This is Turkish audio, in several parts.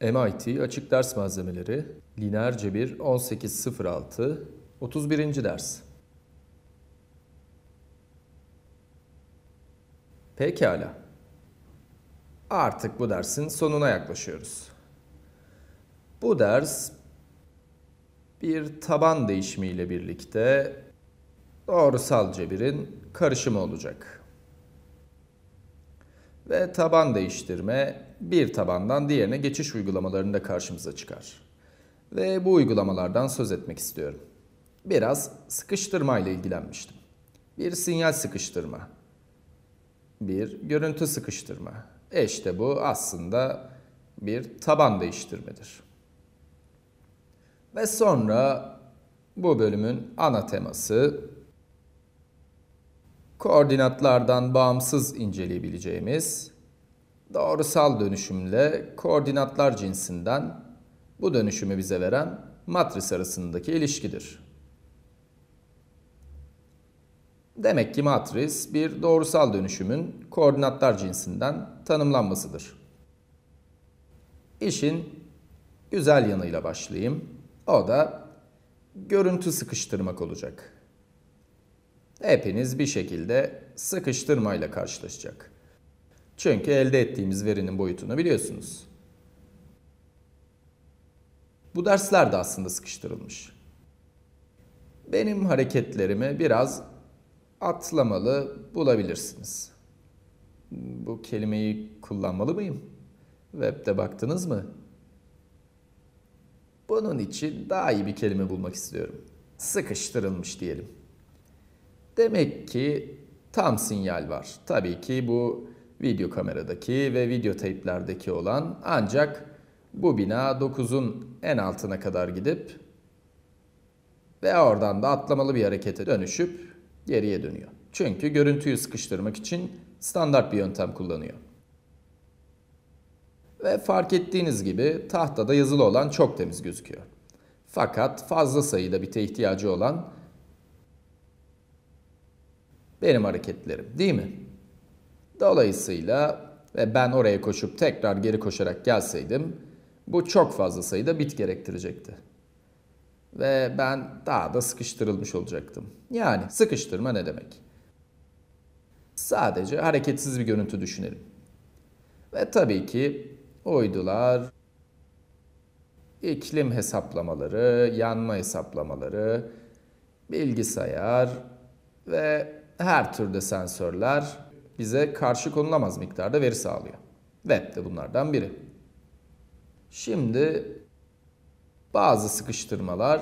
MIT Açık Ders Malzemeleri Lineer Cebir 1806 31. ders. Pekala. Artık bu dersin sonuna yaklaşıyoruz. Bu ders bir taban değişimiyle birlikte doğrusal cebirin karışımı olacak. Ve taban değiştirme bir tabandan diğerine geçiş uygulamalarında karşımıza çıkar. Ve bu uygulamalardan söz etmek istiyorum. Biraz sıkıştırma ile ilgilenmiştim. Bir sinyal sıkıştırma, bir görüntü sıkıştırma. E işte bu aslında bir taban değiştirmedir. Ve sonra bu bölümün ana teması koordinatlardan bağımsız inceleyebileceğimiz doğrusal dönüşümle koordinatlar cinsinden bu dönüşümü bize veren matris arasındaki ilişkidir. Demek ki matris bir doğrusal dönüşümün koordinatlar cinsinden tanımlanmasıdır. İşin güzel yanıyla başlayayım. O da görüntü sıkıştırmak olacak. Hepiniz bir şekilde sıkıştırmayla karşılaşacak. Çünkü elde ettiğimiz verinin boyutunu biliyorsunuz. Bu dersler de aslında sıkıştırılmış. Benim hareketlerimi biraz atlamalı bulabilirsiniz. Bu kelimeyi kullanmalı mıyım? Web'de baktınız mı? Bunun için daha iyi bir kelime bulmak istiyorum. Sıkıştırılmış diyelim. Demek ki tam sinyal var. Tabii ki bu video kameradaki ve video teyplerdeki olan ancak bu bina 9'un en altına kadar gidip ve oradan da atlamalı bir harekete dönüşüp geriye dönüyor. Çünkü görüntüyü sıkıştırmak için standart bir yöntem kullanıyor. Ve fark ettiğiniz gibi tahtada yazılı olan çok temiz gözüküyor. Fakat fazla sayıda bite ihtiyacı olan benim hareketlerim değil mi? Dolayısıyla ve ben oraya koşup tekrar geri koşarak gelseydim bu çok fazla sayıda bit gerektirecekti. Ve ben daha da sıkıştırılmış olacaktım. Yani sıkıştırma ne demek? Sadece hareketsiz bir görüntü düşünelim. Ve tabii ki uydular, iklim hesaplamaları, yanma hesaplamaları, bilgisayar ve her türde sensörler bize karşı konulamaz miktarda veri sağlıyor. Web de bunlardan biri. Şimdi bazı sıkıştırmalar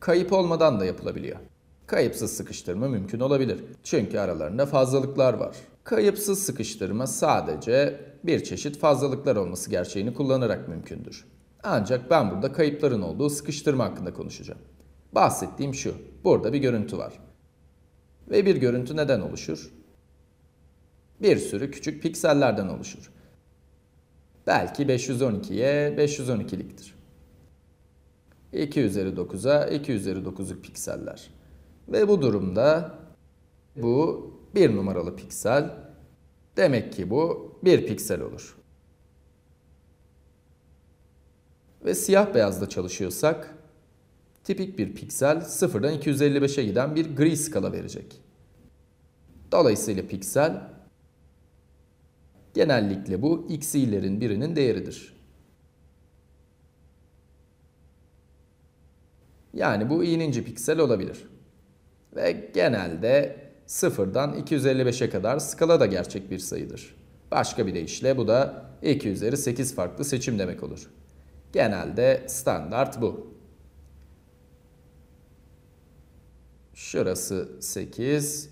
kayıp olmadan da yapılabiliyor. Kayıpsız sıkıştırma mümkün olabilir. Çünkü aralarında fazlalıklar var. Kayıpsız sıkıştırma sadece bir çeşit fazlalıklar olması gerçeğini kullanarak mümkündür. Ancak ben burada kayıpların olduğu sıkıştırma hakkında konuşacağım. Bahsettiğim şu. Burada bir görüntü var. Ve bir görüntü neden oluşur? bir sürü küçük piksellerden oluşur. Belki 512'ye 512'liktir. 2 üzeri 9'a 2 üzeri 9'luk pikseller. Ve bu durumda bu bir numaralı piksel. Demek ki bu bir piksel olur. Ve siyah beyazda çalışıyorsak tipik bir piksel 0'dan 255'e giden bir gri skala verecek. Dolayısıyla piksel Genellikle bu x'ilerin birinin değeridir. Yani bu i'ninci piksel olabilir. Ve genelde 0'dan 255'e kadar skala da gerçek bir sayıdır. Başka bir deyişle bu da 2 üzeri 8 farklı seçim demek olur. Genelde standart bu. Şurası 8,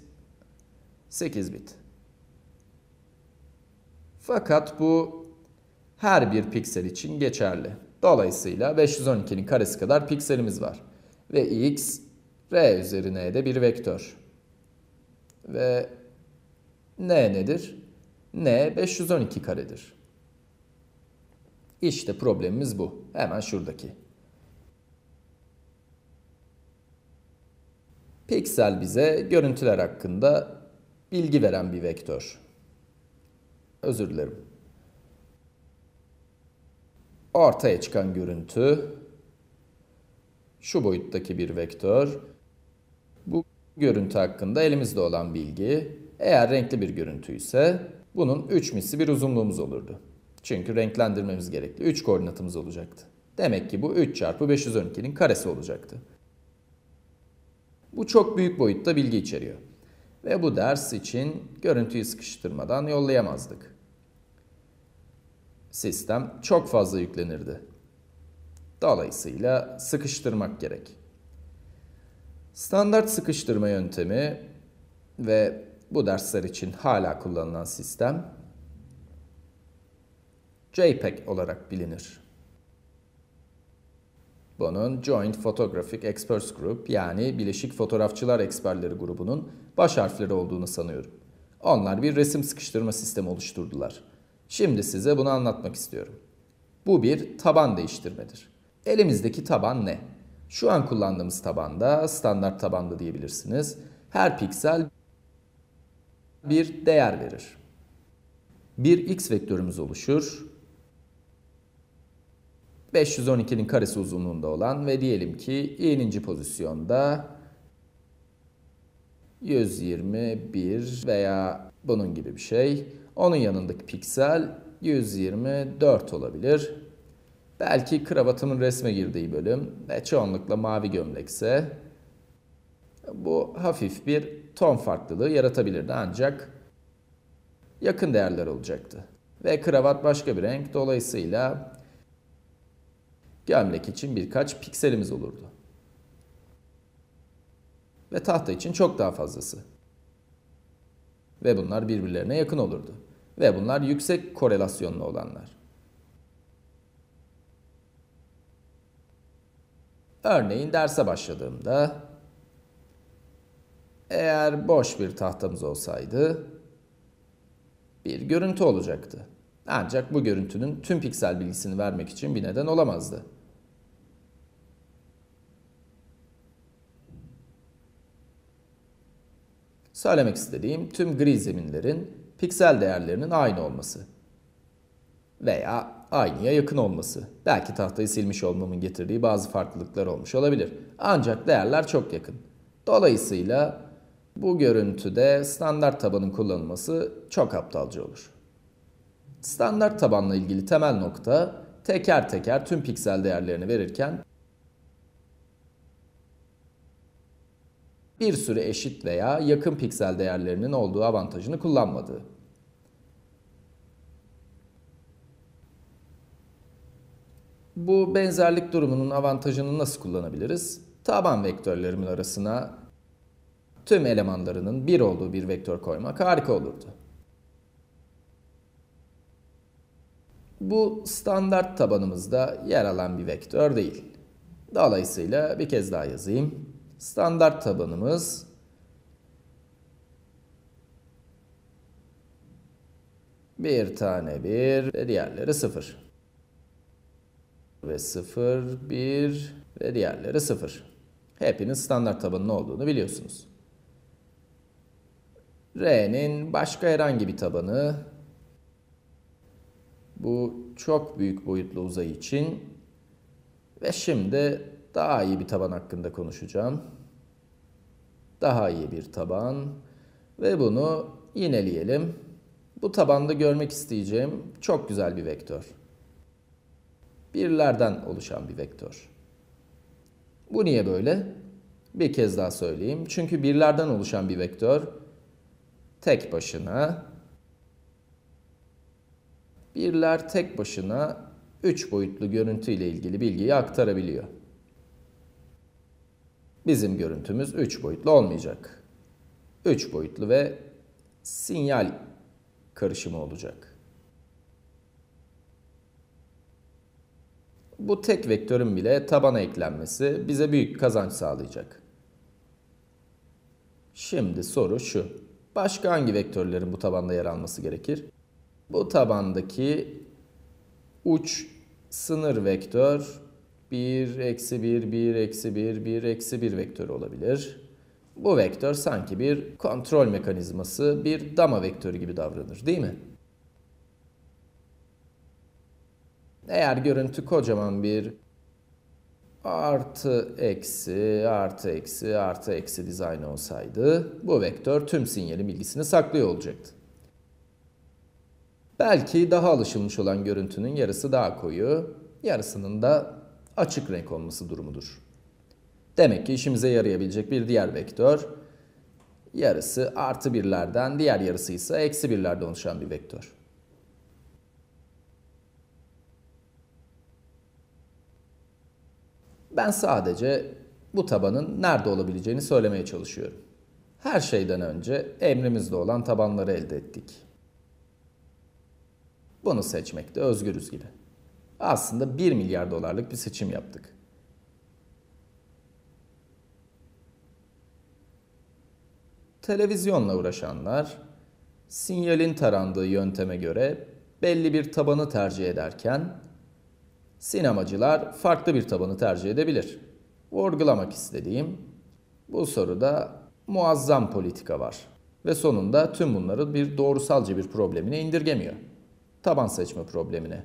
8 bit. Fakat bu her bir piksel için geçerli. Dolayısıyla 512'nin karesi kadar pikselimiz var. Ve x r üzerine de bir vektör. Ve n nedir? n 512 karedir. İşte problemimiz bu. Hemen şuradaki. Piksel bize görüntüler hakkında bilgi veren bir vektör özür dilerim. Ortaya çıkan görüntü şu boyuttaki bir vektör. Bu görüntü hakkında elimizde olan bilgi eğer renkli bir görüntü ise bunun 3 misli bir uzunluğumuz olurdu. Çünkü renklendirmemiz gerekli. 3 koordinatımız olacaktı. Demek ki bu 3 çarpı 512'nin karesi olacaktı. Bu çok büyük boyutta bilgi içeriyor ve bu ders için görüntüyü sıkıştırmadan yollayamazdık. Sistem çok fazla yüklenirdi. Dolayısıyla sıkıştırmak gerek. Standart sıkıştırma yöntemi ve bu dersler için hala kullanılan sistem JPEG olarak bilinir bunun Joint Photographic Experts Group yani Bileşik Fotoğrafçılar Eksperleri grubunun baş harfleri olduğunu sanıyorum. Onlar bir resim sıkıştırma sistemi oluşturdular. Şimdi size bunu anlatmak istiyorum. Bu bir taban değiştirmedir. Elimizdeki taban ne? Şu an kullandığımız tabanda standart tabanda diyebilirsiniz. Her piksel bir değer verir. Bir x vektörümüz oluşur 512'nin karesi uzunluğunda olan ve diyelim ki y'ninci pozisyonda 121 veya bunun gibi bir şey. Onun yanındaki piksel 124 olabilir. Belki kravatımın resme girdiği bölüm ve çoğunlukla mavi gömlekse bu hafif bir ton farklılığı yaratabilirdi ancak yakın değerler olacaktı. Ve kravat başka bir renk dolayısıyla gömlek için birkaç pikselimiz olurdu. Ve tahta için çok daha fazlası. Ve bunlar birbirlerine yakın olurdu. Ve bunlar yüksek korelasyonlu olanlar. Örneğin derse başladığımda eğer boş bir tahtamız olsaydı bir görüntü olacaktı. Ancak bu görüntünün tüm piksel bilgisini vermek için bir neden olamazdı. Söylemek istediğim tüm gri zeminlerin piksel değerlerinin aynı olması veya aynıya yakın olması. Belki tahtayı silmiş olmamın getirdiği bazı farklılıklar olmuş olabilir. Ancak değerler çok yakın. Dolayısıyla bu görüntüde standart tabanın kullanılması çok aptalca olur. Standart tabanla ilgili temel nokta teker teker tüm piksel değerlerini verirken bir sürü eşit veya yakın piksel değerlerinin olduğu avantajını kullanmadığı. Bu benzerlik durumunun avantajını nasıl kullanabiliriz? Taban vektörlerimin arasına tüm elemanlarının bir olduğu bir vektör koymak harika olurdu. Bu standart tabanımızda yer alan bir vektör değil. Dolayısıyla bir kez daha yazayım. Standart tabanımız bir tane bir ve diğerleri sıfır. Ve sıfır, bir ve diğerleri sıfır. Hepiniz standart tabanın olduğunu biliyorsunuz. R'nin başka herhangi bir tabanı bu çok büyük boyutlu uzay için ve şimdi daha iyi bir taban hakkında konuşacağım. Daha iyi bir taban ve bunu yineleyelim. Bu tabanda görmek isteyeceğim çok güzel bir vektör. Birlerden oluşan bir vektör. Bu niye böyle? Bir kez daha söyleyeyim. Çünkü birlerden oluşan bir vektör tek başına birler tek başına 3 boyutlu görüntü ile ilgili bilgiyi aktarabiliyor. Bizim görüntümüz 3 boyutlu olmayacak. 3 boyutlu ve sinyal karışımı olacak. Bu tek vektörün bile tabana eklenmesi bize büyük kazanç sağlayacak. Şimdi soru şu. Başka hangi vektörlerin bu tabanda yer alması gerekir? Bu tabandaki uç sınır vektör 1, eksi 1, 1, eksi 1, 1, eksi 1 vektörü olabilir. Bu vektör sanki bir kontrol mekanizması, bir dama vektörü gibi davranır değil mi? Eğer görüntü kocaman bir artı eksi artı eksi artı eksi dizaynı olsaydı bu vektör tüm sinyalin bilgisini saklıyor olacaktı. Belki daha alışılmış olan görüntünün yarısı daha koyu, yarısının da açık renk olması durumudur. Demek ki işimize yarayabilecek bir diğer vektör yarısı artı birlerden diğer yarısı ise eksi birlerden oluşan bir vektör. Ben sadece bu tabanın nerede olabileceğini söylemeye çalışıyorum. Her şeyden önce emrimizde olan tabanları elde ettik. Bunu seçmekte özgürüz gibi aslında 1 milyar dolarlık bir seçim yaptık. Televizyonla uğraşanlar sinyalin tarandığı yönteme göre belli bir tabanı tercih ederken sinemacılar farklı bir tabanı tercih edebilir. Vurgulamak istediğim bu soruda muazzam politika var ve sonunda tüm bunları bir doğrusalcı bir problemine indirgemiyor. Taban seçme problemine.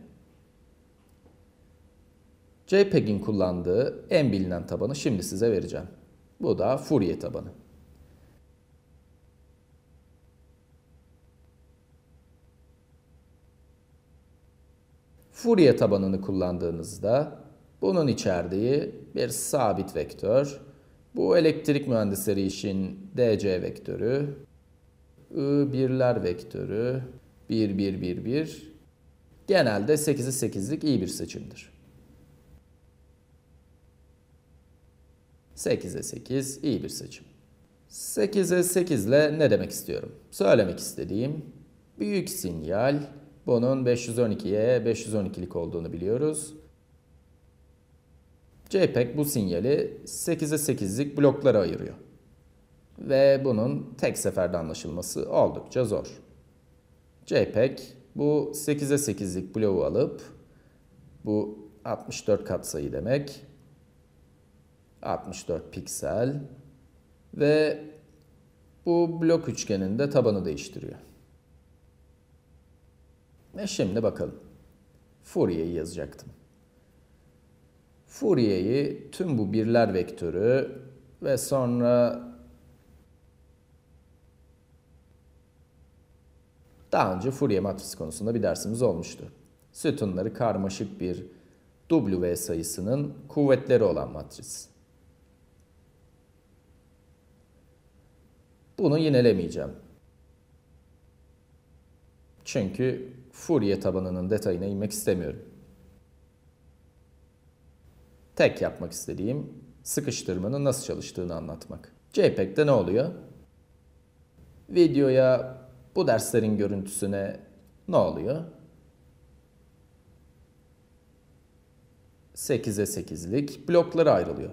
JPEG'in kullandığı en bilinen tabanı şimdi size vereceğim. Bu da Fourier tabanı. Fourier tabanını kullandığınızda bunun içerdiği bir sabit vektör, bu elektrik mühendisleri için DC vektörü, I1'ler vektörü, 1, 1, 1, 1. Genelde 8'i 8'lik iyi bir seçimdir. 8'e 8 iyi bir seçim. 8'e 8 ile ne demek istiyorum? Söylemek istediğim büyük sinyal bunun 512'ye 512'lik olduğunu biliyoruz. JPEG bu sinyali 8'e 8'lik bloklara ayırıyor. Ve bunun tek seferde anlaşılması oldukça zor. JPEG bu 8'e 8'lik bloğu alıp bu 64 katsayı demek 64 piksel ve bu blok üçgenin de tabanı değiştiriyor. Ve şimdi bakalım. Fourier'i yazacaktım. Fourier'i tüm bu birler vektörü ve sonra daha önce Fourier matrisi konusunda bir dersimiz olmuştu. Sütunları karmaşık bir W sayısının kuvvetleri olan matris. Bunu yinelemeyeceğim. Çünkü Fourier tabanının detayına inmek istemiyorum. Tek yapmak istediğim sıkıştırmanın nasıl çalıştığını anlatmak. JPEG'de ne oluyor? Videoya, bu derslerin görüntüsüne ne oluyor? 8'e 8'lik bloklara ayrılıyor.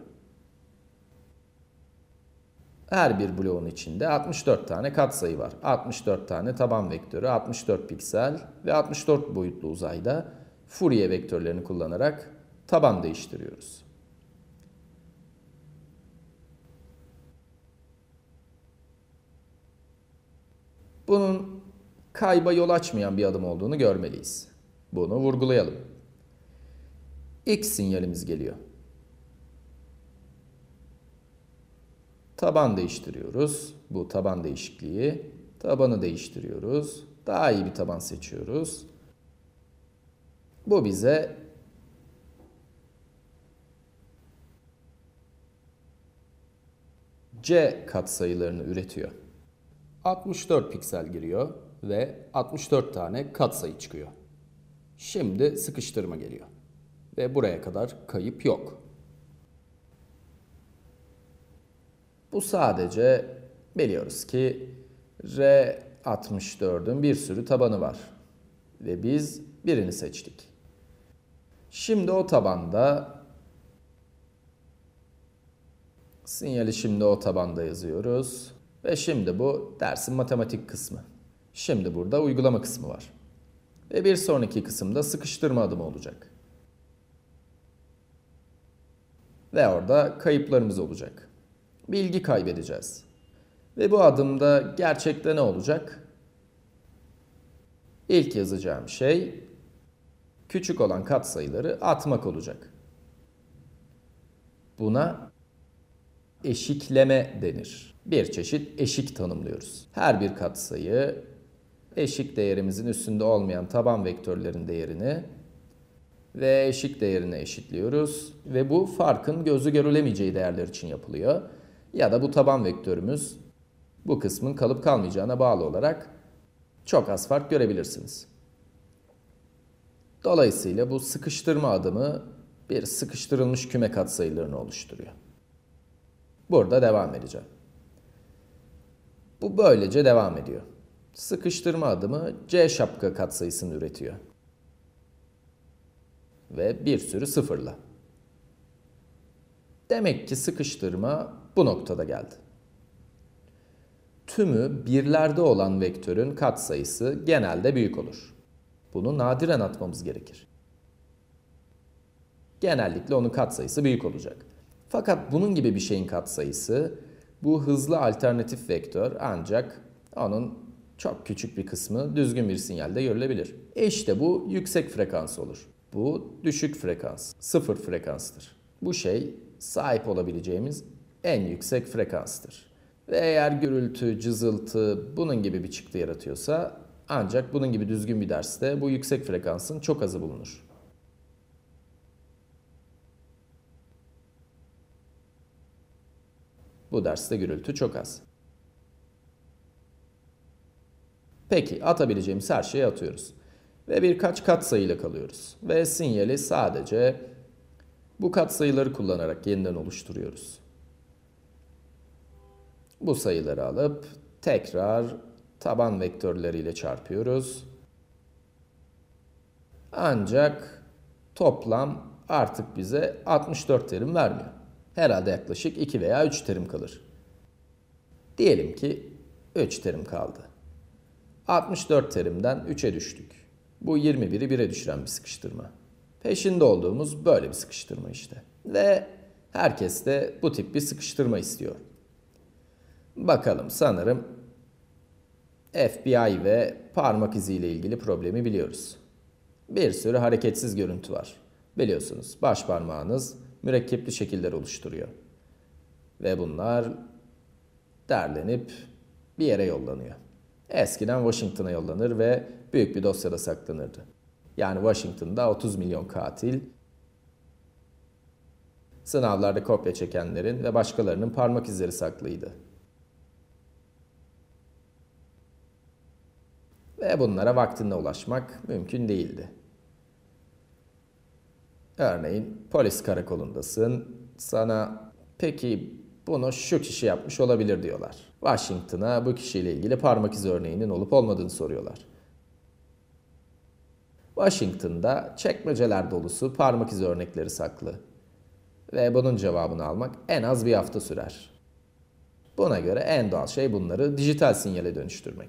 Her bir bloğun içinde 64 tane katsayı var. 64 tane taban vektörü, 64 piksel ve 64 boyutlu uzayda Fourier vektörlerini kullanarak taban değiştiriyoruz. Bunun kayba yol açmayan bir adım olduğunu görmeliyiz. Bunu vurgulayalım. X sinyalimiz geliyor. Taban değiştiriyoruz. Bu taban değişikliği. Tabanı değiştiriyoruz. Daha iyi bir taban seçiyoruz. Bu bize C katsayılarını üretiyor. 64 piksel giriyor ve 64 tane katsayı çıkıyor. Şimdi sıkıştırma geliyor. Ve buraya kadar kayıp yok. Bu sadece biliyoruz ki R64'ün bir sürü tabanı var. Ve biz birini seçtik. Şimdi o tabanda sinyali şimdi o tabanda yazıyoruz. Ve şimdi bu dersin matematik kısmı. Şimdi burada uygulama kısmı var. Ve bir sonraki kısımda sıkıştırma adımı olacak. Ve orada kayıplarımız olacak bilgi kaybedeceğiz. Ve bu adımda gerçekte ne olacak? İlk yazacağım şey küçük olan katsayıları atmak olacak. Buna eşikleme denir. Bir çeşit eşik tanımlıyoruz. Her bir katsayı eşik değerimizin üstünde olmayan taban vektörlerin değerini ve eşik değerine eşitliyoruz ve bu farkın gözü görülemeyeceği değerler için yapılıyor ya da bu taban vektörümüz bu kısmın kalıp kalmayacağına bağlı olarak çok az fark görebilirsiniz. Dolayısıyla bu sıkıştırma adımı bir sıkıştırılmış küme katsayılarını oluşturuyor. Burada devam edeceğim. Bu böylece devam ediyor. Sıkıştırma adımı C şapka katsayısını üretiyor. Ve bir sürü sıfırla. Demek ki sıkıştırma bu noktada geldi. Tümü birlerde olan vektörün katsayısı genelde büyük olur. Bunu nadiren atmamız gerekir. Genellikle onun katsayısı büyük olacak. Fakat bunun gibi bir şeyin katsayısı bu hızlı alternatif vektör ancak onun çok küçük bir kısmı düzgün bir sinyalde görülebilir. E işte bu yüksek frekans olur. Bu düşük frekans, sıfır frekanstır. Bu şey sahip olabileceğimiz en yüksek frekanstır. Ve eğer gürültü, cızıltı bunun gibi bir çıktı yaratıyorsa ancak bunun gibi düzgün bir derste bu yüksek frekansın çok azı bulunur. Bu derste gürültü çok az. Peki atabileceğimiz her şeyi atıyoruz. Ve birkaç katsayıyla kalıyoruz. Ve sinyali sadece bu katsayıları kullanarak yeniden oluşturuyoruz. Bu sayıları alıp tekrar taban vektörleriyle çarpıyoruz. Ancak toplam artık bize 64 terim vermiyor. Herhalde yaklaşık 2 veya 3 terim kalır. Diyelim ki 3 terim kaldı. 64 terimden 3'e düştük. Bu 21'i 1'e düşüren bir sıkıştırma. Peşinde olduğumuz böyle bir sıkıştırma işte. Ve herkes de bu tip bir sıkıştırma istiyor. Bakalım sanırım FBI ve parmak iziyle ilgili problemi biliyoruz. Bir sürü hareketsiz görüntü var. Biliyorsunuz baş parmağınız mürekkepli şekiller oluşturuyor. Ve bunlar derlenip bir yere yollanıyor. Eskiden Washington'a yollanır ve büyük bir dosyada saklanırdı. Yani Washington'da 30 milyon katil, sınavlarda kopya çekenlerin ve başkalarının parmak izleri saklıydı. Ve bunlara vaktinde ulaşmak mümkün değildi. Örneğin polis karakolundasın, sana peki bunu şu kişi yapmış olabilir diyorlar. Washington'a bu kişiyle ilgili parmak izi örneğinin olup olmadığını soruyorlar. Washington'da çekmeceler dolusu parmak izi örnekleri saklı. Ve bunun cevabını almak en az bir hafta sürer. Buna göre en doğal şey bunları dijital sinyale dönüştürmek.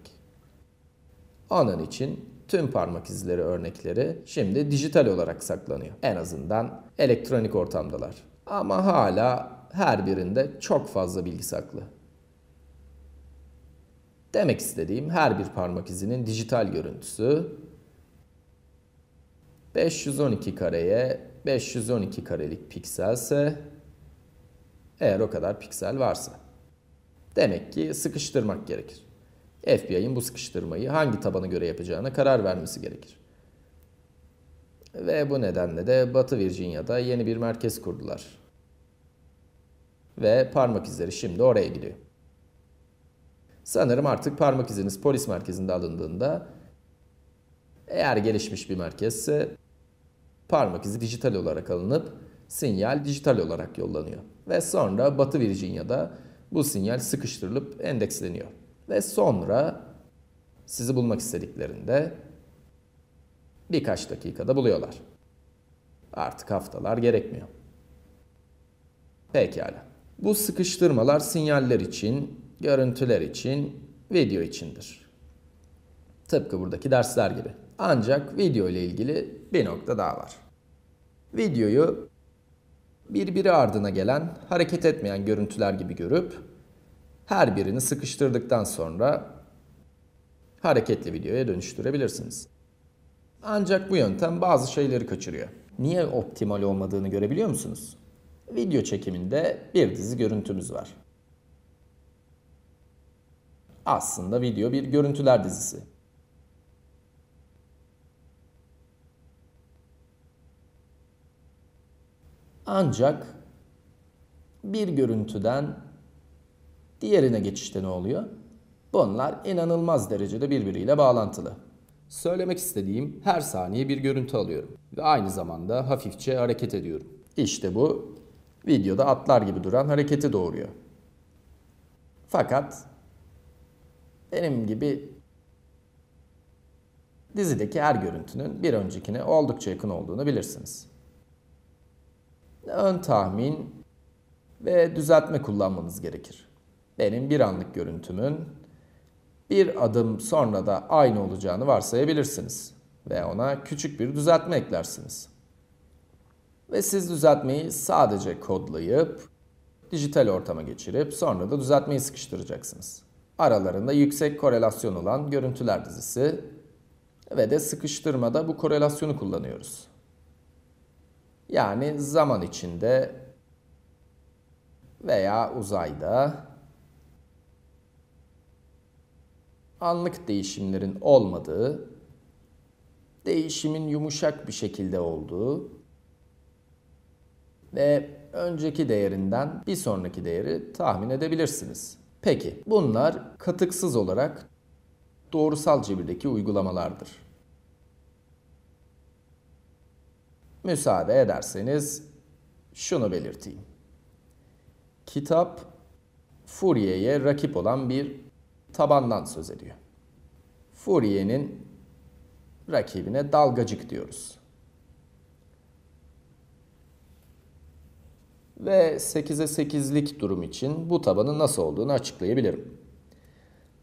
Onun için tüm parmak izleri örnekleri şimdi dijital olarak saklanıyor. En azından elektronik ortamdalar. Ama hala her birinde çok fazla bilgi saklı. Demek istediğim her bir parmak izinin dijital görüntüsü 512 kareye 512 karelik pikselse eğer o kadar piksel varsa. Demek ki sıkıştırmak gerekir. FBI'nin bu sıkıştırmayı hangi tabana göre yapacağına karar vermesi gerekir. Ve bu nedenle de Batı Virginia'da yeni bir merkez kurdular. Ve parmak izleri şimdi oraya gidiyor. Sanırım artık parmak iziniz polis merkezinde alındığında eğer gelişmiş bir merkezse parmak izi dijital olarak alınıp sinyal dijital olarak yollanıyor. Ve sonra Batı Virginia'da bu sinyal sıkıştırılıp endeksleniyor. Ve sonra sizi bulmak istediklerinde birkaç dakikada buluyorlar. Artık haftalar gerekmiyor. Pekala. Bu sıkıştırmalar sinyaller için, görüntüler için, video içindir. Tıpkı buradaki dersler gibi. Ancak video ile ilgili bir nokta daha var. Videoyu birbiri ardına gelen hareket etmeyen görüntüler gibi görüp her birini sıkıştırdıktan sonra hareketli videoya dönüştürebilirsiniz. Ancak bu yöntem bazı şeyleri kaçırıyor. Niye optimal olmadığını görebiliyor musunuz? Video çekiminde bir dizi görüntümüz var. Aslında video bir görüntüler dizisi. Ancak bir görüntüden diğerine geçişte ne oluyor? Bunlar inanılmaz derecede birbiriyle bağlantılı. Söylemek istediğim her saniye bir görüntü alıyorum ve aynı zamanda hafifçe hareket ediyorum. İşte bu videoda atlar gibi duran hareketi doğuruyor. Fakat benim gibi dizideki her görüntünün bir öncekine oldukça yakın olduğunu bilirsiniz ön tahmin ve düzeltme kullanmanız gerekir. Benim bir anlık görüntümün bir adım sonra da aynı olacağını varsayabilirsiniz ve ona küçük bir düzeltme eklersiniz. Ve siz düzeltmeyi sadece kodlayıp dijital ortama geçirip sonra da düzeltmeyi sıkıştıracaksınız. Aralarında yüksek korelasyon olan görüntüler dizisi ve de sıkıştırmada bu korelasyonu kullanıyoruz. Yani zaman içinde veya uzayda anlık değişimlerin olmadığı, değişimin yumuşak bir şekilde olduğu ve önceki değerinden bir sonraki değeri tahmin edebilirsiniz. Peki bunlar katıksız olarak doğrusal cebirdeki uygulamalardır. Müsaade ederseniz şunu belirteyim. Kitap Fourier'e rakip olan bir tabandan söz ediyor. Fourier'in rakibine dalgacık diyoruz. Ve 8'e 8'lik durum için bu tabanın nasıl olduğunu açıklayabilirim.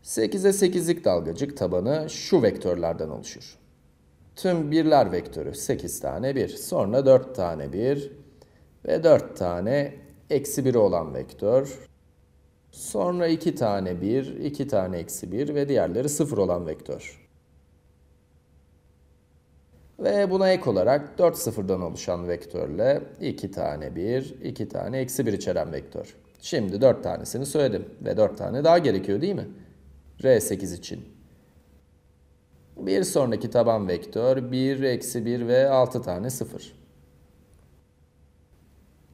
8'e 8'lik dalgacık tabanı şu vektörlerden oluşur. Tüm birler vektörü 8 tane 1. Sonra 4 tane 1 ve 4 tane eksi 1 olan vektör. Sonra 2 tane 1, 2 tane eksi 1 ve diğerleri 0 olan vektör. Ve buna ek olarak 4 sıfırdan oluşan vektörle 2 tane 1, 2 tane eksi 1 içeren vektör. Şimdi 4 tanesini söyledim ve 4 tane daha gerekiyor değil mi? R8 için bir sonraki taban vektör 1, eksi 1 ve 6 tane 0.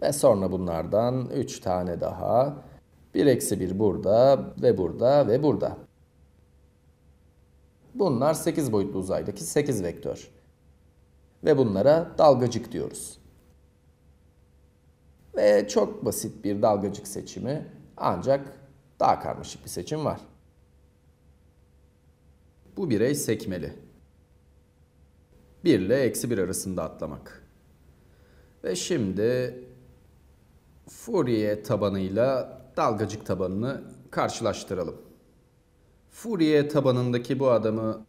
Ve sonra bunlardan 3 tane daha. 1 eksi 1 burada ve burada ve burada. Bunlar 8 boyutlu uzaydaki 8 vektör. Ve bunlara dalgacık diyoruz. Ve çok basit bir dalgacık seçimi ancak daha karmaşık bir seçim var. Bu birey sekmeli. 1 ile eksi 1 arasında atlamak. Ve şimdi Fourier tabanıyla dalgacık tabanını karşılaştıralım. Fourier tabanındaki bu adamı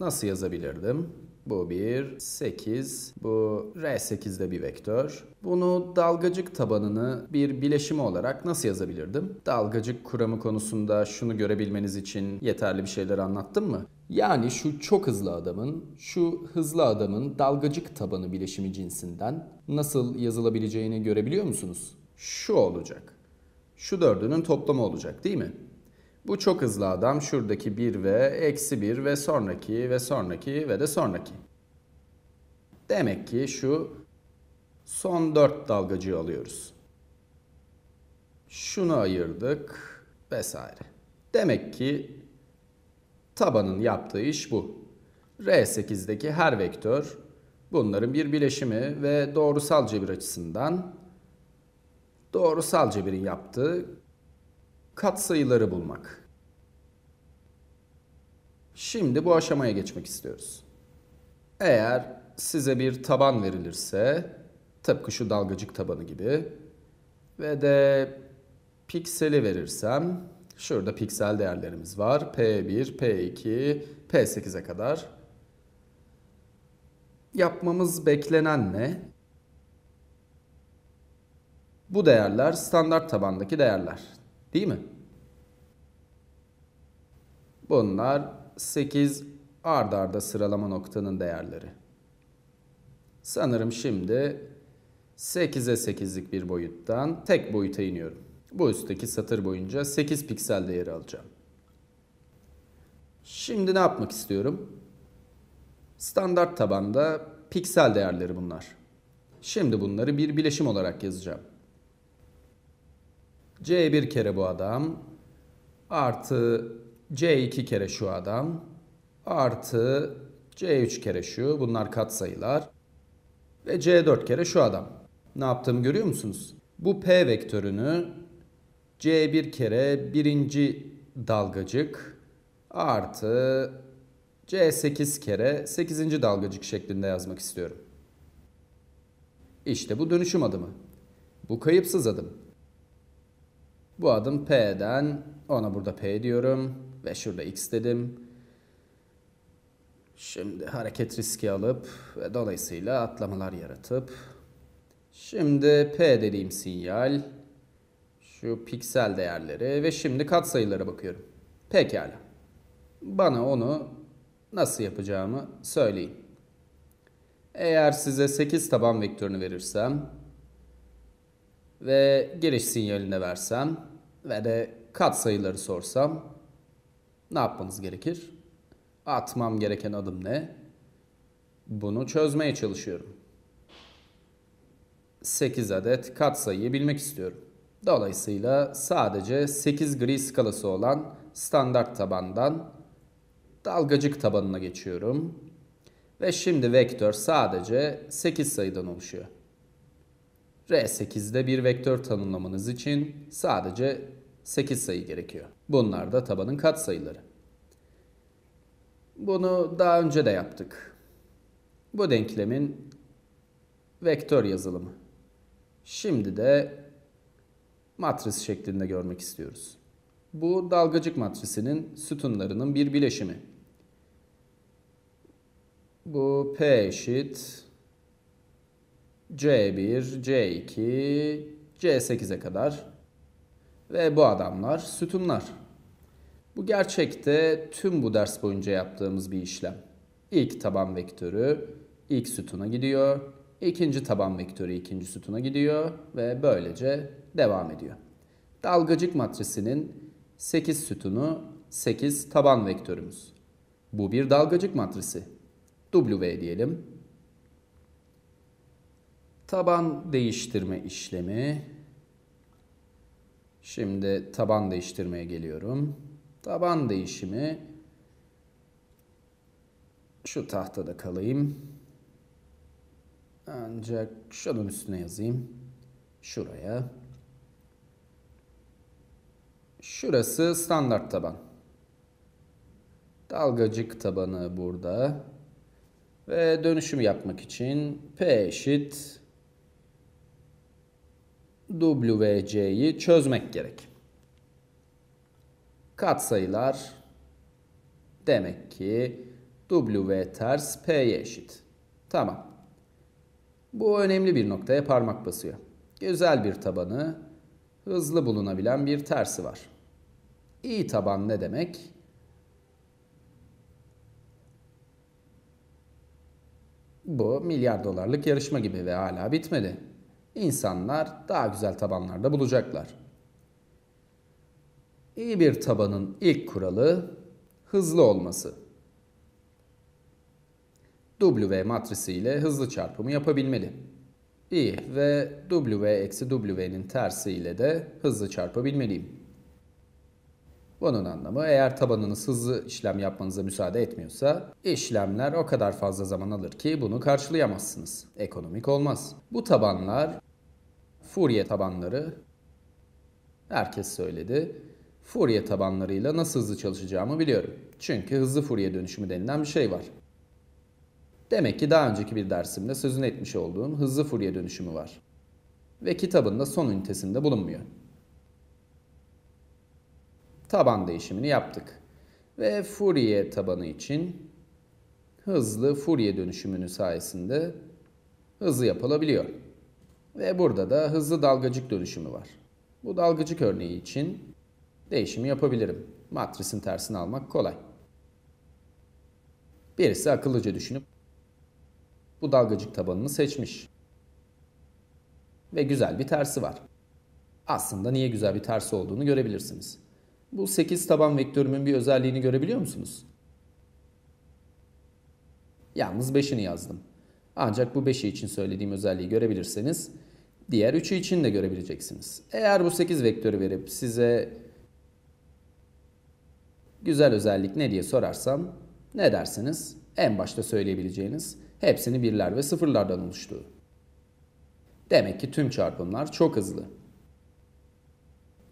nasıl yazabilirdim? Bu bir 8. Bu r 8 de bir vektör. Bunu dalgacık tabanını bir bileşimi olarak nasıl yazabilirdim? Dalgacık kuramı konusunda şunu görebilmeniz için yeterli bir şeyler anlattım mı? Yani şu çok hızlı adamın, şu hızlı adamın dalgacık tabanı bileşimi cinsinden nasıl yazılabileceğini görebiliyor musunuz? Şu olacak. Şu dördünün toplamı olacak değil mi? Bu çok hızlı adam şuradaki 1 ve eksi 1 ve sonraki ve sonraki ve de sonraki. Demek ki şu son 4 dalgacıyı alıyoruz. Şunu ayırdık vesaire. Demek ki tabanın yaptığı iş bu. R8'deki her vektör bunların bir bileşimi ve doğrusal cebir açısından doğrusal cebirin yaptığı katsayıları bulmak. Şimdi bu aşamaya geçmek istiyoruz. Eğer size bir taban verilirse tıpkı şu dalgacık tabanı gibi ve de pikseli verirsem şurada piksel değerlerimiz var. P1, P2, P8'e kadar. Yapmamız beklenen ne? Bu değerler standart tabandaki değerler. Değil mi? Bunlar 8 ard arda sıralama noktanın değerleri. Sanırım şimdi 8'e 8'lik bir boyuttan tek boyuta iniyorum. Bu üstteki satır boyunca 8 piksel değeri alacağım. Şimdi ne yapmak istiyorum? Standart tabanda piksel değerleri bunlar. Şimdi bunları bir bileşim olarak yazacağım. C bir kere bu adam. Artı C iki kere şu adam. Artı C üç kere şu. Bunlar kat sayılar Ve C dört kere şu adam. Ne yaptığımı görüyor musunuz? Bu P vektörünü C bir kere birinci dalgacık artı C8 kere 8. dalgacık şeklinde yazmak istiyorum. İşte bu dönüşüm adımı. Bu kayıpsız adım. Bu adım P'den ona burada P diyorum ve şurada X dedim. Şimdi hareket riski alıp ve dolayısıyla atlamalar yaratıp şimdi P dediğim sinyal şu piksel değerleri ve şimdi katsayılara bakıyorum. Pekala. Bana onu nasıl yapacağımı söyleyin. Eğer size 8 taban vektörünü verirsem ve giriş sinyalini versem ve de kat sayıları sorsam ne yapmanız gerekir? Atmam gereken adım ne? Bunu çözmeye çalışıyorum. 8 adet kat sayıyı bilmek istiyorum. Dolayısıyla sadece 8 gri skalası olan standart tabandan dalgacık tabanına geçiyorum. Ve şimdi vektör sadece 8 sayıdan oluşuyor. R8'de bir vektör tanımlamanız için sadece 8 sayı gerekiyor. Bunlar da tabanın katsayıları. Bunu daha önce de yaptık. Bu denklemin vektör yazılımı. Şimdi de matris şeklinde görmek istiyoruz. Bu dalgacık matrisinin sütunlarının bir bileşimi. Bu P eşit C1, C2, C8'e kadar ve bu adamlar sütunlar. Bu gerçekte tüm bu ders boyunca yaptığımız bir işlem. İlk taban vektörü ilk sütuna gidiyor, ikinci taban vektörü ikinci sütuna gidiyor ve böylece devam ediyor. Dalgacık matrisinin 8 sütunu 8 taban vektörümüz. Bu bir dalgacık matrisi. W diyelim. Taban değiştirme işlemi. Şimdi taban değiştirmeye geliyorum. Taban değişimi şu tahtada kalayım. Ancak şunun üstüne yazayım. Şuraya. Şurası standart taban. Dalgacık tabanı burada. Ve dönüşüm yapmak için P eşit WC'yi çözmek gerek. Katsayılar demek ki W ters P'ye eşit. Tamam. Bu önemli bir noktaya parmak basıyor. Güzel bir tabanı, hızlı bulunabilen bir tersi var. İyi taban ne demek? Bu milyar dolarlık yarışma gibi ve hala bitmedi insanlar daha güzel tabanlarda bulacaklar. İyi bir tabanın ilk kuralı hızlı olması. W matrisi ile hızlı çarpımı yapabilmeli. İyi ve W eksi W'nin tersi ile de hızlı çarpabilmeliyim. Bunun anlamı eğer tabanınız hızlı işlem yapmanıza müsaade etmiyorsa işlemler o kadar fazla zaman alır ki bunu karşılayamazsınız. Ekonomik olmaz. Bu tabanlar Furye tabanları herkes söyledi. Furye tabanlarıyla nasıl hızlı çalışacağımı biliyorum. Çünkü hızlı Furye dönüşümü denilen bir şey var. Demek ki daha önceki bir dersimde sözünü etmiş olduğum hızlı Furye dönüşümü var. Ve kitabında son ünitesinde bulunmuyor. Taban değişimini yaptık. Ve Fourier tabanı için hızlı Fourier dönüşümünü sayesinde hızlı yapılabiliyor. Ve burada da hızlı dalgacık dönüşümü var. Bu dalgacık örneği için değişimi yapabilirim. Matrisin tersini almak kolay. Birisi akıllıca düşünüp bu dalgacık tabanını seçmiş. Ve güzel bir tersi var. Aslında niye güzel bir tersi olduğunu görebilirsiniz. Bu 8 taban vektörümün bir özelliğini görebiliyor musunuz? Yalnız 5'ini yazdım. Ancak bu 5'i için söylediğim özelliği görebilirseniz Diğer üçü için de görebileceksiniz. Eğer bu 8 vektörü verip size güzel özellik ne diye sorarsam ne dersiniz? En başta söyleyebileceğiniz hepsini birler ve sıfırlardan oluştuğu. Demek ki tüm çarpımlar çok hızlı.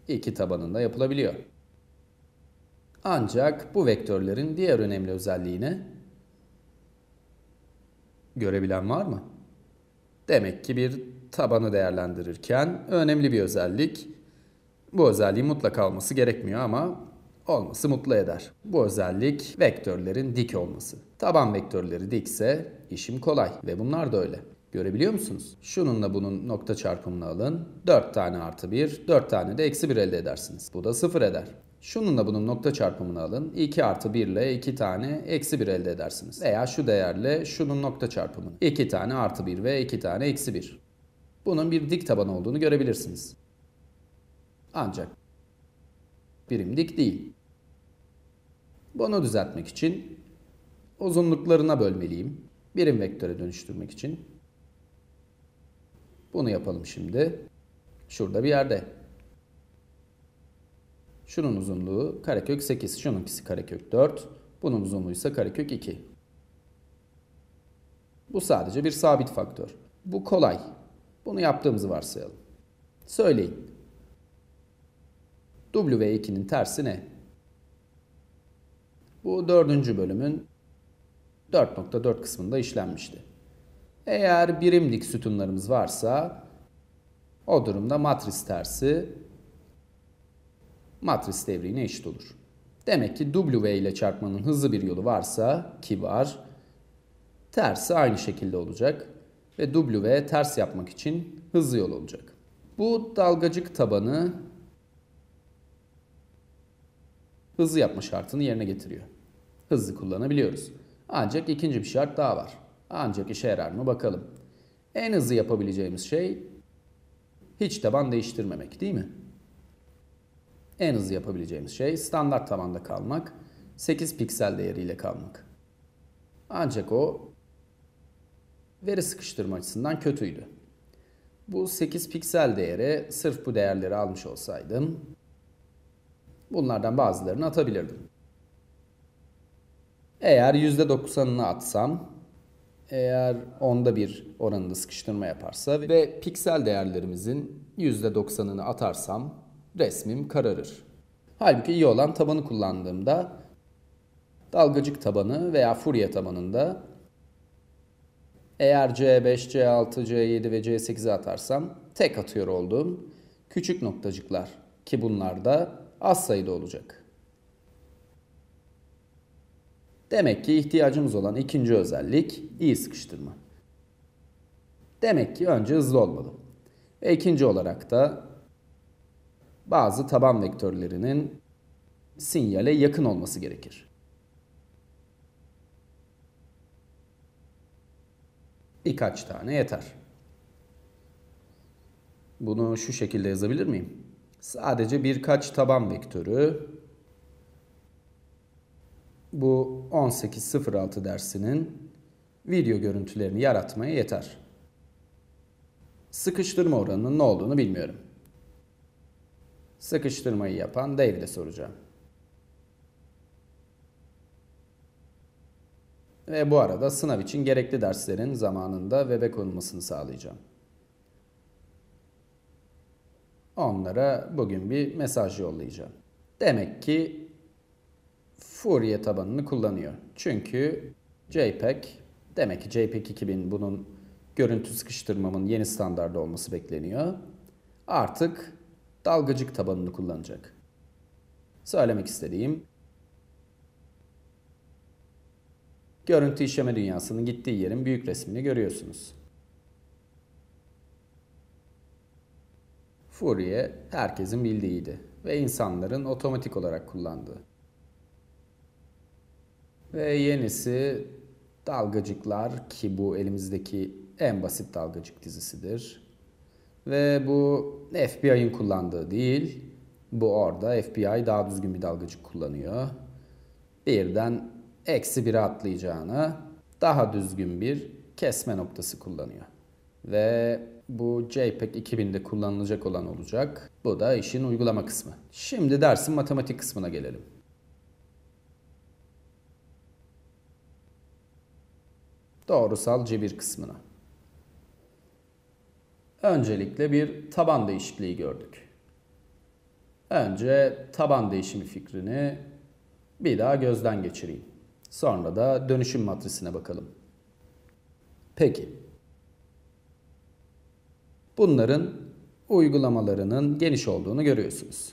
İki tabanında yapılabiliyor. Ancak bu vektörlerin diğer önemli özelliğini görebilen var mı? Demek ki bir tabanı değerlendirirken önemli bir özellik. Bu özelliği mutlaka olması gerekmiyor ama olması mutlu eder. Bu özellik vektörlerin dik olması. Taban vektörleri dikse işim kolay ve bunlar da öyle. Görebiliyor musunuz? Şununla bunun nokta çarpımını alın. 4 tane artı 1, 4 tane de eksi 1 elde edersiniz. Bu da 0 eder. Şununla bunun nokta çarpımını alın. 2 artı 1 ile 2 tane eksi 1 elde edersiniz. Veya şu değerle şunun nokta çarpımını. 2 tane artı 1 ve 2 tane eksi 1. Bunun bir dik taban olduğunu görebilirsiniz. Ancak birim dik değil. Bunu düzeltmek için uzunluklarına bölmeliyim. Birim vektöre dönüştürmek için. Bunu yapalım şimdi. Şurada bir yerde. Şunun uzunluğu karekök 8, şununkisi karekök 4, bunun uzunluğu ise karekök 2. Bu sadece bir sabit faktör. Bu kolay. Bunu yaptığımızı varsayalım. Söyleyin. W2'nin e tersi ne? Bu dördüncü bölümün 4.4 kısmında işlenmişti. Eğer birimlik sütunlarımız varsa o durumda matris tersi matris devriğine eşit olur. Demek ki W e ile çarpmanın hızlı bir yolu varsa ki var tersi aynı şekilde olacak ve W ters yapmak için hızlı yol olacak. Bu dalgacık tabanı hızlı yapma şartını yerine getiriyor. Hızlı kullanabiliyoruz. Ancak ikinci bir şart daha var. Ancak işe yarar mı bakalım. En hızlı yapabileceğimiz şey hiç taban değiştirmemek değil mi? En hızlı yapabileceğimiz şey standart tabanda kalmak, 8 piksel değeriyle kalmak. Ancak o veri sıkıştırma açısından kötüydü. Bu 8 piksel değeri sırf bu değerleri almış olsaydım bunlardan bazılarını atabilirdim. Eğer %90'ını atsam eğer onda bir oranında sıkıştırma yaparsa ve piksel değerlerimizin %90'ını atarsam resmim kararır. Halbuki iyi olan tabanı kullandığımda dalgacık tabanı veya Fourier tabanında eğer C5, C6, C7 ve C8'e atarsam tek atıyor olduğum küçük noktacıklar ki bunlar da az sayıda olacak. Demek ki ihtiyacımız olan ikinci özellik iyi sıkıştırma. Demek ki önce hızlı olmalı. Ve ikinci olarak da bazı taban vektörlerinin sinyale yakın olması gerekir. birkaç tane yeter. Bunu şu şekilde yazabilir miyim? Sadece birkaç taban vektörü bu 18.06 dersinin video görüntülerini yaratmaya yeter. Sıkıştırma oranının ne olduğunu bilmiyorum. Sıkıştırmayı yapan Dave'de soracağım. ve bu arada sınav için gerekli derslerin zamanında web'e konulmasını sağlayacağım. Onlara bugün bir mesaj yollayacağım. Demek ki Fourier tabanını kullanıyor. Çünkü JPEG, demek ki JPEG 2000 bunun görüntü sıkıştırmamın yeni standardı olması bekleniyor. Artık dalgacık tabanını kullanacak. Söylemek istediğim Görüntü işleme dünyasının gittiği yerin büyük resmini görüyorsunuz. Fourier herkesin bildiğiydi ve insanların otomatik olarak kullandığı. Ve yenisi dalgacıklar ki bu elimizdeki en basit dalgacık dizisidir. Ve bu FBI'ın kullandığı değil, bu orada FBI daha düzgün bir dalgacık kullanıyor. Birden eksi 1'e atlayacağını daha düzgün bir kesme noktası kullanıyor. Ve bu JPEG 2000'de kullanılacak olan olacak. Bu da işin uygulama kısmı. Şimdi dersin matematik kısmına gelelim. Doğrusal cebir kısmına. Öncelikle bir taban değişikliği gördük. Önce taban değişimi fikrini bir daha gözden geçireyim. Sonra da dönüşüm matrisine bakalım. Peki. Bunların uygulamalarının geniş olduğunu görüyorsunuz.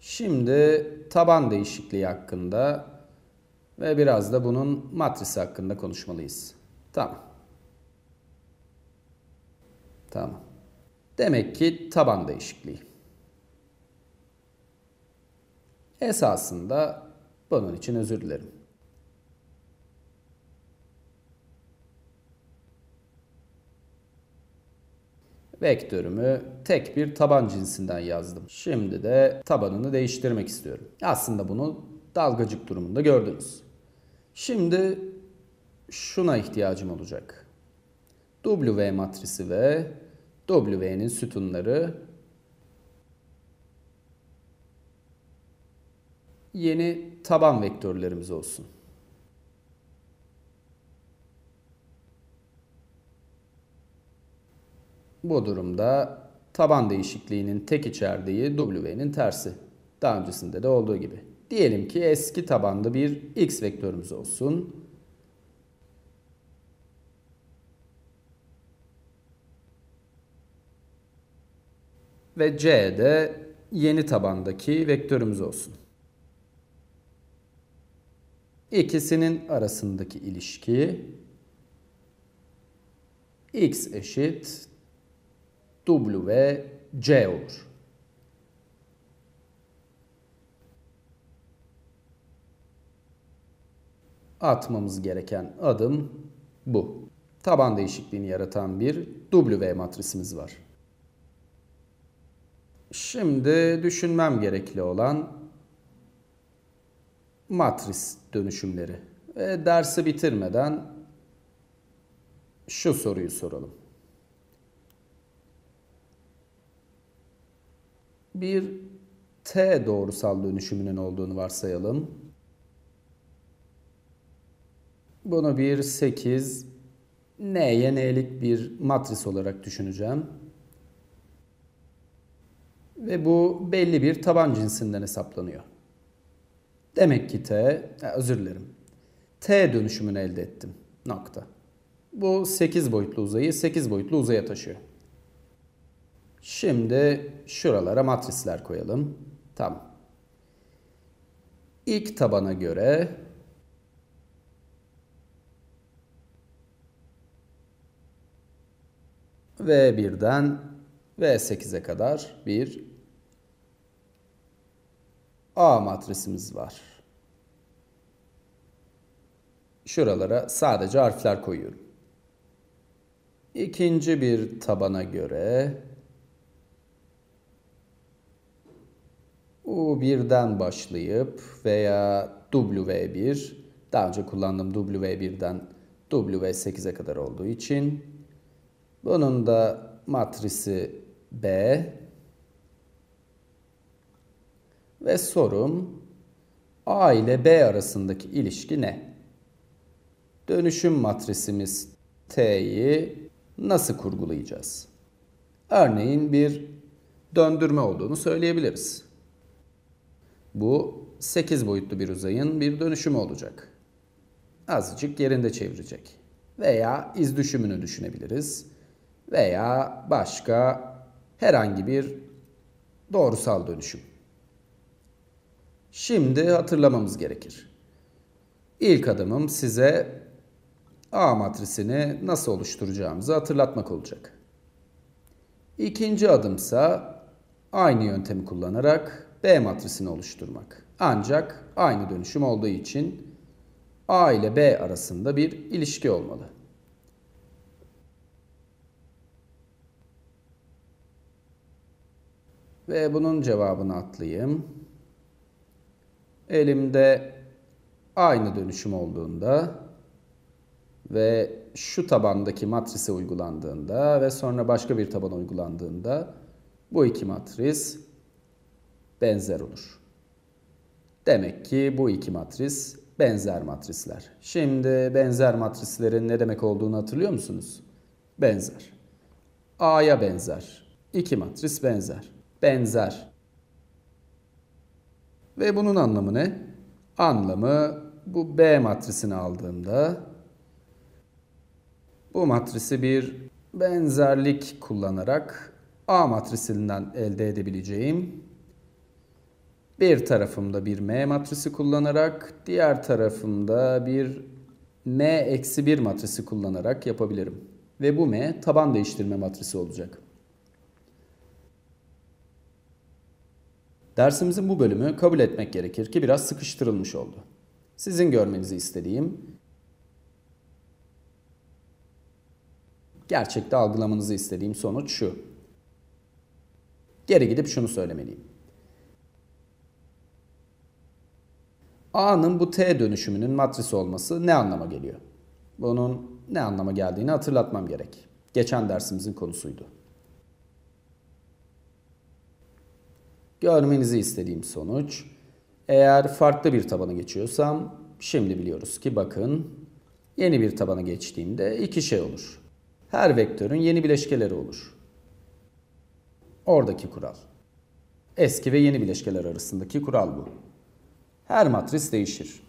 Şimdi taban değişikliği hakkında ve biraz da bunun matrisi hakkında konuşmalıyız. Tamam. Tamam. Demek ki taban değişikliği. Esasında bunun için özür dilerim. vektörümü tek bir taban cinsinden yazdım. Şimdi de tabanını değiştirmek istiyorum. Aslında bunu dalgacık durumunda gördünüz. Şimdi şuna ihtiyacım olacak. W matrisi ve W'nin sütunları yeni taban vektörlerimiz olsun. Bu durumda taban değişikliğinin tek içerdiği W'nin tersi. Daha öncesinde de olduğu gibi. Diyelim ki eski tabanlı bir x vektörümüz olsun. Ve c de yeni tabandaki vektörümüz olsun. İkisinin arasındaki ilişki x eşit W, C olur. Atmamız gereken adım bu. Taban değişikliğini yaratan bir W matrisimiz var. Şimdi düşünmem gerekli olan matris dönüşümleri. Ve dersi bitirmeden şu soruyu soralım. bir T doğrusal dönüşümünün olduğunu varsayalım. Bunu bir 8 N'ye N'lik bir matris olarak düşüneceğim. Ve bu belli bir taban cinsinden hesaplanıyor. Demek ki T, özür dilerim. T dönüşümünü elde ettim. Nokta. Bu 8 boyutlu uzayı 8 boyutlu uzaya taşıyor. Şimdi şuralara matrisler koyalım. Tamam. İlk tabana göre V1'den V8'e kadar bir A matrisimiz var. Şuralara sadece harfler koyuyorum. İkinci bir tabana göre U1'den başlayıp veya W1 daha önce kullandığım W1'den W8'e kadar olduğu için bunun da matrisi B ve sorum A ile B arasındaki ilişki ne? Dönüşüm matrisimiz T'yi nasıl kurgulayacağız? Örneğin bir döndürme olduğunu söyleyebiliriz. Bu 8 boyutlu bir uzayın bir dönüşümü olacak. Azıcık yerinde çevirecek. Veya iz düşümünü düşünebiliriz. Veya başka herhangi bir doğrusal dönüşüm. Şimdi hatırlamamız gerekir. İlk adımım size A matrisini nasıl oluşturacağımızı hatırlatmak olacak. İkinci adımsa aynı yöntemi kullanarak B matrisini oluşturmak. Ancak aynı dönüşüm olduğu için A ile B arasında bir ilişki olmalı. Ve bunun cevabını atlayayım. Elimde aynı dönüşüm olduğunda ve şu tabandaki matrise uygulandığında ve sonra başka bir tabana uygulandığında bu iki matris benzer olur. Demek ki bu iki matris benzer matrisler. Şimdi benzer matrislerin ne demek olduğunu hatırlıyor musunuz? Benzer. A'ya benzer. İki matris benzer. Benzer. Ve bunun anlamı ne? Anlamı bu B matrisini aldığımda bu matrisi bir benzerlik kullanarak A matrisinden elde edebileceğim bir tarafımda bir M matrisi kullanarak, diğer tarafımda bir M eksi 1 matrisi kullanarak yapabilirim. Ve bu M taban değiştirme matrisi olacak. Dersimizin bu bölümü kabul etmek gerekir ki biraz sıkıştırılmış oldu. Sizin görmenizi istediğim, gerçekte algılamanızı istediğim sonuç şu. Geri gidip şunu söylemeliyim. A'nın bu T dönüşümünün matris olması ne anlama geliyor? Bunun ne anlama geldiğini hatırlatmam gerek. Geçen dersimizin konusuydu. Görmenizi istediğim sonuç. Eğer farklı bir tabana geçiyorsam şimdi biliyoruz ki bakın yeni bir tabana geçtiğimde iki şey olur. Her vektörün yeni bileşkeleri olur. Oradaki kural. Eski ve yeni bileşkeler arasındaki kural bu. Her matris değişir.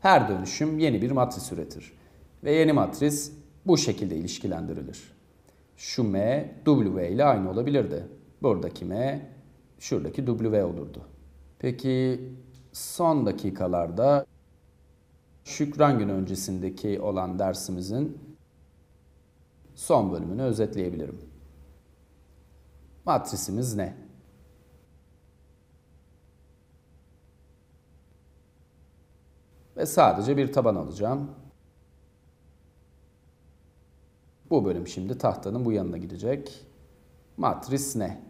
Her dönüşüm yeni bir matris üretir. Ve yeni matris bu şekilde ilişkilendirilir. Şu M W ile aynı olabilirdi. Buradaki M şuradaki W olurdu. Peki son dakikalarda Şükran günü öncesindeki olan dersimizin son bölümünü özetleyebilirim. Matrisimiz ne? ve sadece bir taban alacağım. Bu bölüm şimdi tahtanın bu yanına gidecek. Matris ne?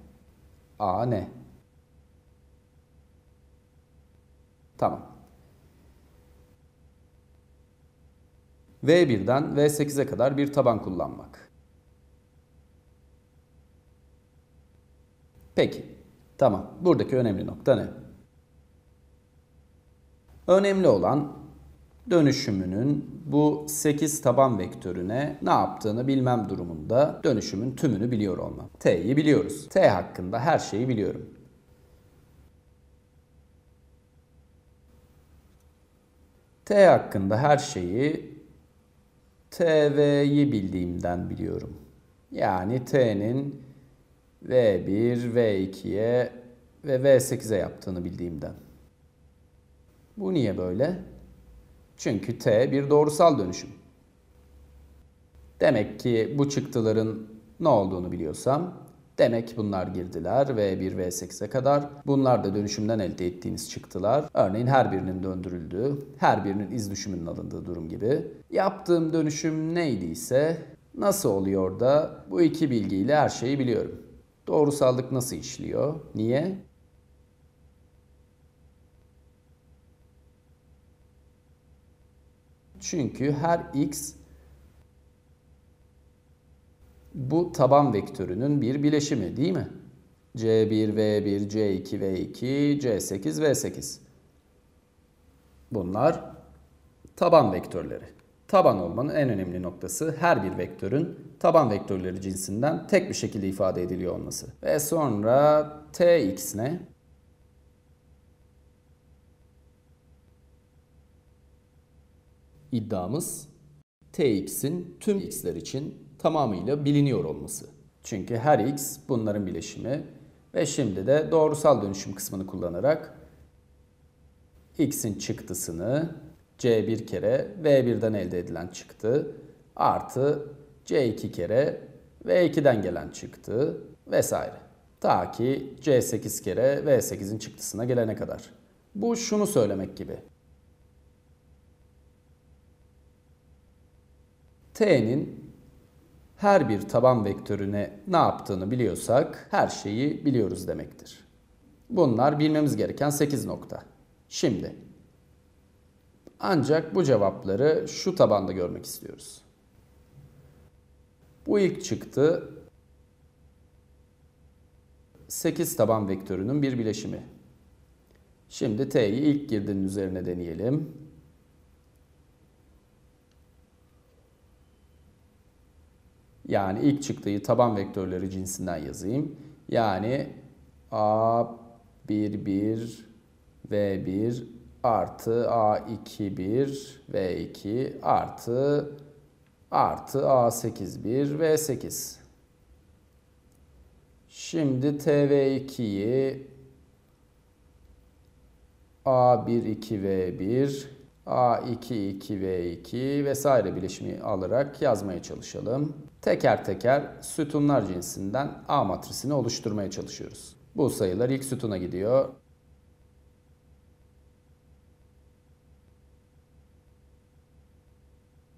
A ne? Tamam. V1'den V8'e kadar bir taban kullanmak. Peki. Tamam. Buradaki önemli nokta ne? Önemli olan dönüşümünün bu 8 taban vektörüne ne yaptığını bilmem durumunda dönüşümün tümünü biliyor olmam. T'yi biliyoruz. T hakkında her şeyi biliyorum. T hakkında her şeyi TV'yi bildiğimden biliyorum. Yani T'nin V1, V2'ye ve V8'e yaptığını bildiğimden. Bu niye böyle? Çünkü T bir doğrusal dönüşüm. Demek ki bu çıktıların ne olduğunu biliyorsam demek bunlar girdiler V1 V8'e kadar. Bunlar da dönüşümden elde ettiğiniz çıktılar. Örneğin her birinin döndürüldüğü, her birinin iz düşümünün alındığı durum gibi. Yaptığım dönüşüm neydi ise nasıl oluyor da bu iki bilgiyle her şeyi biliyorum. Doğrusallık nasıl işliyor? Niye? Çünkü her x bu taban vektörünün bir bileşimi değil mi? C1, V1, C2, V2, C8, V8. Bunlar taban vektörleri. Taban olmanın en önemli noktası her bir vektörün taban vektörleri cinsinden tek bir şekilde ifade ediliyor olması. Ve sonra tx ne? iddiamız Tx'in tüm x'ler için tamamıyla biliniyor olması. Çünkü her x bunların bileşimi ve şimdi de doğrusal dönüşüm kısmını kullanarak x'in çıktısını c1 kere v1'den elde edilen çıktı artı c2 kere v2'den gelen çıktı vesaire. Ta ki c8 kere v8'in çıktısına gelene kadar. Bu şunu söylemek gibi. T'nin her bir taban vektörüne ne yaptığını biliyorsak her şeyi biliyoruz demektir. Bunlar bilmemiz gereken 8 nokta. Şimdi ancak bu cevapları şu tabanda görmek istiyoruz. Bu ilk çıktı 8 taban vektörünün bir bileşimi. Şimdi T'yi ilk girdiğinin üzerine deneyelim. Yani ilk çıktığı taban vektörleri cinsinden yazayım. Yani A 1 1 V 1 artı A 2 1 V 2 artı artı A 8 1 V 8. Şimdi TV2'yi A1 2 V1 A2, 2 v 2 vesaire bileşimi alarak yazmaya çalışalım. Teker teker sütunlar cinsinden A matrisini oluşturmaya çalışıyoruz. Bu sayılar ilk sütuna gidiyor.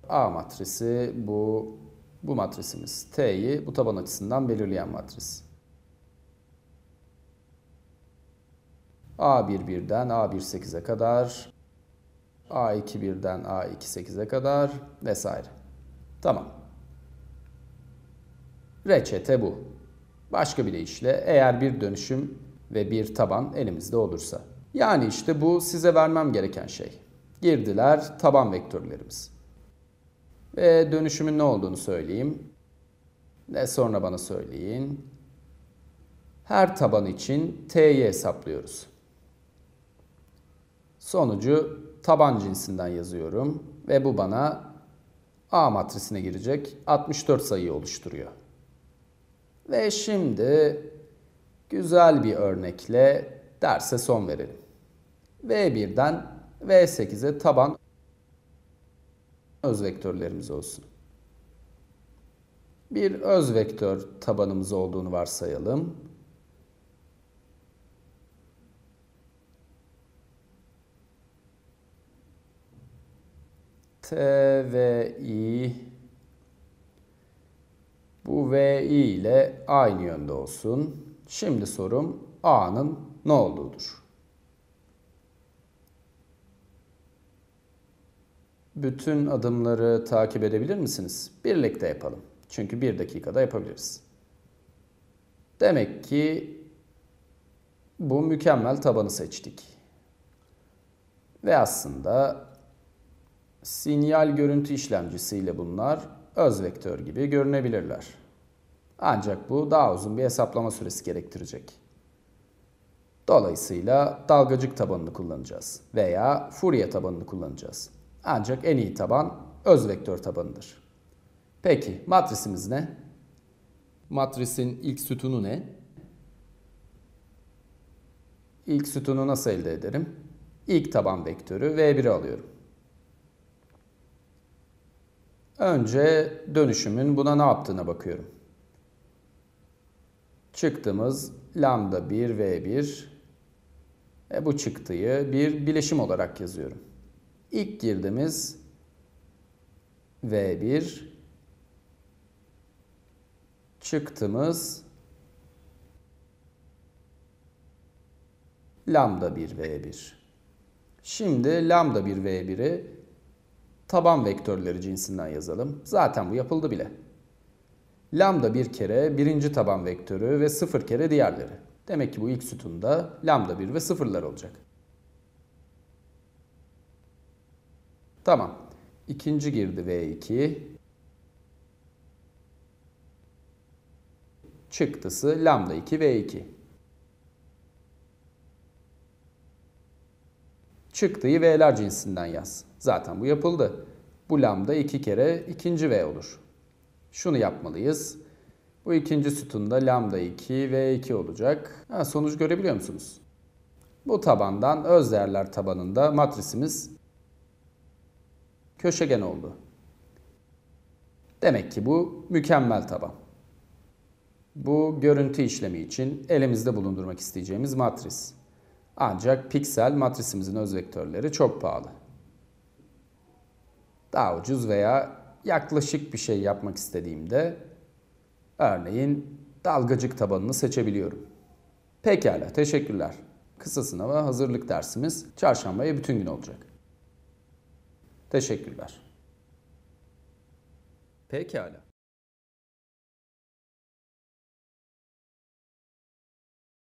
A matrisi bu bu matrisimiz. T'yi bu taban açısından belirleyen matris. A11'den A18'e kadar A21'den A28'e kadar vesaire. Tamam. Reçete bu. Başka bir deyişle eğer bir dönüşüm ve bir taban elimizde olursa. Yani işte bu size vermem gereken şey. Girdiler taban vektörlerimiz. Ve dönüşümün ne olduğunu söyleyeyim. Ve sonra bana söyleyin. Her taban için t'yi hesaplıyoruz. Sonucu taban cinsinden yazıyorum ve bu bana A matrisine girecek 64 sayıyı oluşturuyor. Ve şimdi güzel bir örnekle derse son verelim. V1'den V8'e taban öz vektörlerimiz olsun. Bir öz vektör tabanımız olduğunu varsayalım. T e, ve I bu ve i ile aynı yönde olsun. Şimdi sorum A'nın ne olduğudur? Bütün adımları takip edebilir misiniz? Birlikte yapalım. Çünkü bir dakikada yapabiliriz. Demek ki bu mükemmel tabanı seçtik. Ve aslında sinyal görüntü işlemcisiyle bunlar öz vektör gibi görünebilirler. Ancak bu daha uzun bir hesaplama süresi gerektirecek. Dolayısıyla dalgacık tabanını kullanacağız veya Fourier tabanını kullanacağız. Ancak en iyi taban öz vektör tabanıdır. Peki matrisimiz ne? Matrisin ilk sütunu ne? İlk sütunu nasıl elde ederim? İlk taban vektörü V1'i alıyorum. Önce dönüşümün buna ne yaptığına bakıyorum. Çıktığımız lambda 1 V1 e bu çıktıyı bir bileşim olarak yazıyorum. İlk girdiğimiz V1 çıktığımız lambda 1 V1. Şimdi lambda 1 V1'i taban vektörleri cinsinden yazalım. Zaten bu yapıldı bile. Lambda bir kere birinci taban vektörü ve sıfır kere diğerleri. Demek ki bu ilk sütunda lambda 1 ve sıfırlar olacak. Tamam. İkinci girdi V2. Çıktısı lambda 2 V2. Çıktıyı V'ler cinsinden yaz. Zaten bu yapıldı. Bu lambda 2 kere ikinci V olur. Şunu yapmalıyız. Bu ikinci sütunda lambda 2 V2 olacak. Ha, sonuç görebiliyor musunuz? Bu tabandan öz değerler tabanında matrisimiz köşegen oldu. Demek ki bu mükemmel taban. Bu görüntü işlemi için elimizde bulundurmak isteyeceğimiz matris. Ancak piksel matrisimizin öz vektörleri çok pahalı daha ucuz veya yaklaşık bir şey yapmak istediğimde örneğin dalgacık tabanını seçebiliyorum. Pekala, teşekkürler. Kısa sınava hazırlık dersimiz çarşambaya bütün gün olacak. Teşekkürler. Pekala.